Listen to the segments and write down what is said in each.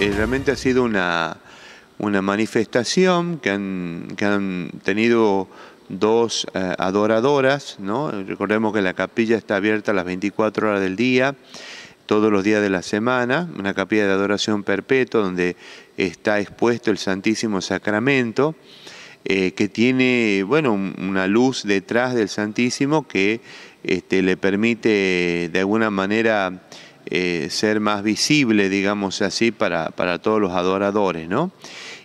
Eh, realmente ha sido una, una manifestación que han, que han tenido dos eh, adoradoras, ¿no? Recordemos que la capilla está abierta las 24 horas del día, todos los días de la semana, una capilla de adoración perpetua donde está expuesto el Santísimo Sacramento, eh, que tiene, bueno, una luz detrás del Santísimo que este, le permite de alguna manera eh, ser más visible, digamos así, para, para, todos los adoradores, ¿no?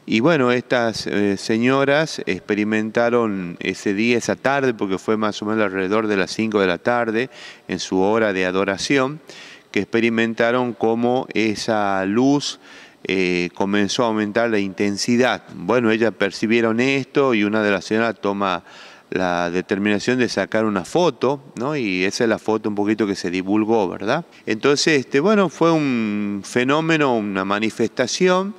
Y bueno, estas eh, señoras experimentaron ese día, esa tarde, porque fue más o menos alrededor de las 5 de la tarde, en su hora de adoración, que experimentaron cómo esa luz eh, comenzó a aumentar la intensidad. Bueno, ellas percibieron esto y una de las señoras toma la determinación de sacar una foto, ¿no? Y esa es la foto un poquito que se divulgó, ¿verdad? Entonces, este, bueno, fue un fenómeno, una manifestación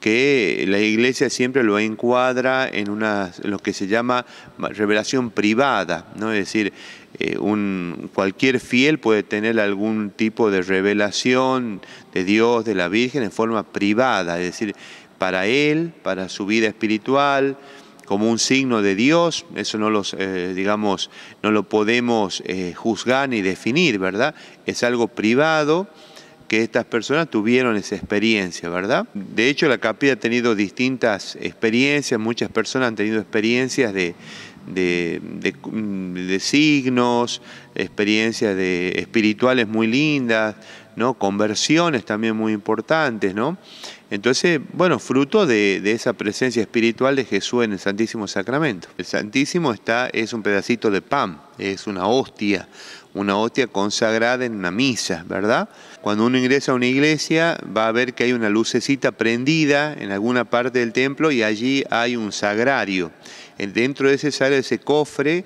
que la iglesia siempre lo encuadra en una, lo que se llama revelación privada, ¿no? es decir, eh, un, cualquier fiel puede tener algún tipo de revelación de Dios, de la Virgen, en forma privada, es decir, para él, para su vida espiritual, como un signo de Dios, eso no los, eh, digamos, no lo podemos eh, juzgar ni definir, ¿verdad? Es algo privado que estas personas tuvieron esa experiencia, ¿verdad? De hecho, la capilla ha tenido distintas experiencias, muchas personas han tenido experiencias de, de mm, signos, experiencias de espirituales muy lindas, ¿no? conversiones también muy importantes, ¿no? Entonces, bueno, fruto de, esa presencia espiritual de Jesús en el Santísimo Sacramento. El Santísimo está, es un pedacito de pan, es una hostia, una hostia consagrada en una misa, ¿verdad? Cuando uno ingresa a una iglesia va a ver que hay una lucecita prendida en alguna parte del templo y allí hay un sagrario. Dentro de ese sagrario, ese cofre,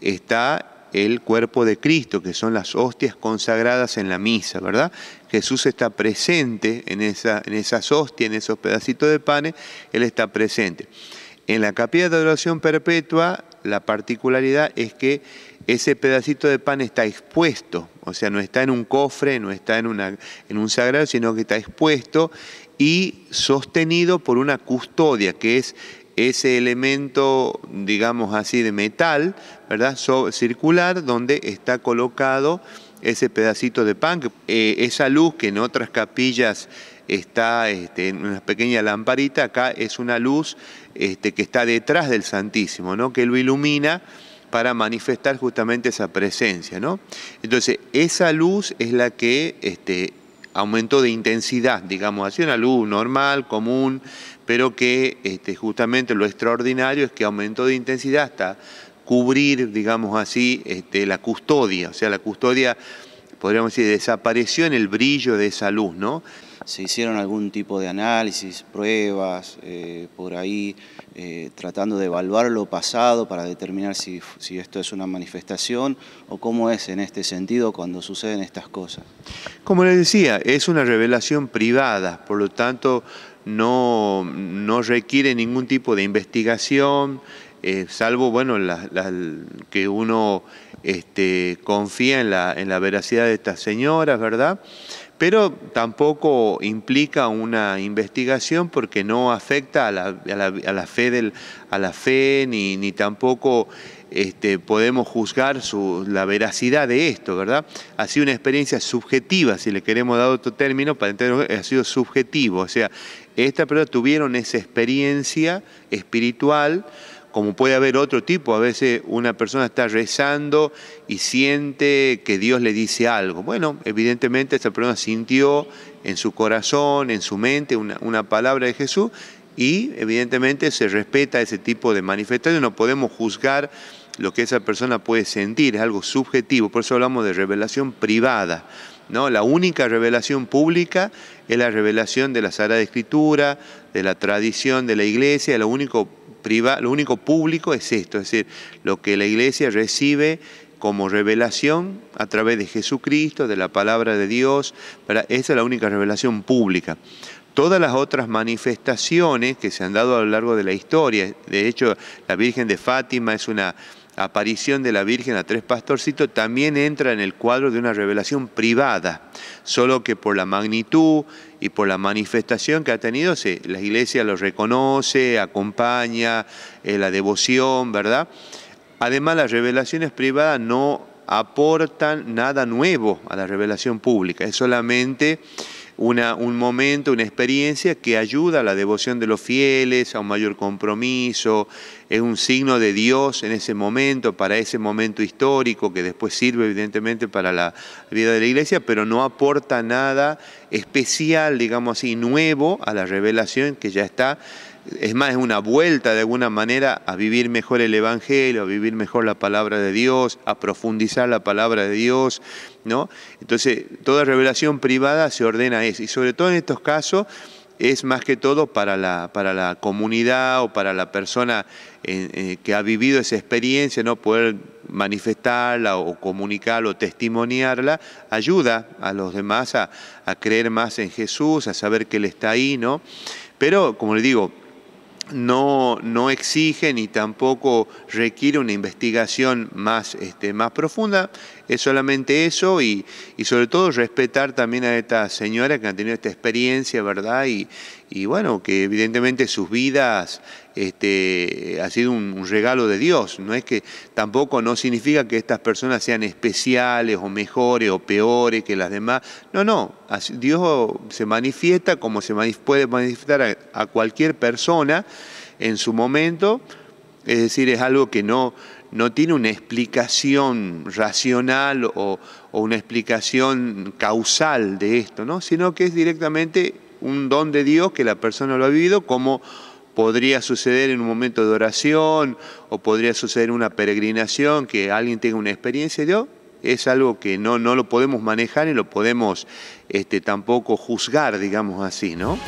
está el cuerpo de Cristo, que son las hostias consagradas en la misa, ¿verdad? Jesús está presente en, esa, en esas hostias, en esos pedacitos de panes, Él está presente. En la capilla de adoración perpetua, la particularidad es que ese pedacito de pan está expuesto, o sea, no está en un cofre, no está en, en un sagrado, sino que está expuesto y sostenido por una custodia, que es ese elemento, digamos así, de metal, ¿verdad? circular, donde está colocado ese pedacito de pan, eh, esa luz que en otras capillas está este, en una pequeña lamparita, acá es una luz este, que está detrás del Santísimo, ¿no? que lo ilumina para manifestar justamente esa presencia. ¿no? Entonces, esa luz es la que este, aumentó de intensidad, digamos así, una luz normal, común, pero que este, justamente lo extraordinario es que aumentó de intensidad hasta cubrir, digamos así, este, la custodia, o sea, la custodia, podríamos decir, desapareció en el brillo de esa luz, ¿no? se hicieron algún tipo de análisis, pruebas, eh, por ahí, eh, tratando de evaluar lo pasado para determinar si, esto es una manifestación o cómo es en este sentido cuando suceden estas cosas. Como les decía, es una revelación privada, por lo tanto no, requiere ningún tipo de investigación, eh, salvo bueno que uno confíe este, confía en la, en la veracidad de estas señoras, ¿verdad?, pero tampoco implica una investigación porque no afecta a la, fe, del, a la fe ni, ni tampoco este, podemos juzgar su, la veracidad de esto, ¿verdad? Ha sido una experiencia subjetiva, si le queremos dar otro término, para entenderlo, ha sido subjetivo, o sea, esta personas tuvieron esa experiencia espiritual, como puede haber otro tipo, a veces una persona está rezando y siente que Dios le dice algo. Bueno, evidentemente esa persona sintió en su corazón, en su mente, una, palabra de Jesús y evidentemente se respeta ese tipo de manifestación. no podemos juzgar lo que esa persona puede sentir, es algo subjetivo, por eso hablamos de revelación privada. ¿No? La única revelación pública es la revelación de la Sagrada Escritura, de la tradición de la Iglesia, lo único lo único público es esto, es decir, lo que la iglesia recibe como revelación a través de Jesucristo, de la palabra de Dios, esa es la única revelación pública. Todas las otras manifestaciones que se han dado a lo largo de la historia, de hecho la Virgen de Fátima es una aparición de la Virgen a tres pastorcitos también entra en el cuadro de una revelación privada, solo que por la magnitud y por la manifestación que ha tenido, se, la iglesia lo reconoce, acompaña, eh, la devoción, ¿verdad? Además, las revelaciones privadas no aportan nada nuevo a la revelación pública, es solamente... Una, un momento, una experiencia que ayuda a la devoción de los fieles, a un mayor compromiso, es un signo de Dios en ese momento, para ese momento histórico que después sirve evidentemente para la vida de la iglesia, pero no aporta nada especial, digamos así, nuevo a la revelación que ya está. Es más, es una vuelta de alguna manera a vivir mejor el Evangelio, a vivir mejor la palabra de Dios, a profundizar la palabra de Dios, ¿no? Entonces, toda revelación privada se ordena eso. Y sobre todo en estos casos, es más que todo para la, para la comunidad o para la persona eh, eh, que ha vivido esa experiencia, ¿no? poder manifestarla o comunicarla o testimoniarla, ayuda a los demás a, a creer más en Jesús, a saber que Él está ahí, ¿no? Pero, como le digo, no, no exige ni tampoco requiere una investigación más, este, más profunda, es solamente eso y, sobre todo respetar también a esta señora que ha tenido esta experiencia, ¿verdad? Y, y bueno, que evidentemente sus vidas este, ha sido un, regalo de Dios. No es que tampoco no significa que estas personas sean especiales o mejores o peores que las demás. No, no. Dios se manifiesta como se puede manifestar a, cualquier persona en su momento. Es decir, es algo que no, no tiene una explicación racional o, una explicación causal de esto, ¿no? sino que es directamente un don de Dios que la persona lo ha vivido como podría suceder en un momento de oración o podría suceder en una peregrinación, que alguien tenga una experiencia de Dios, es algo que no, no lo podemos manejar y lo podemos este, tampoco juzgar, digamos así, ¿no?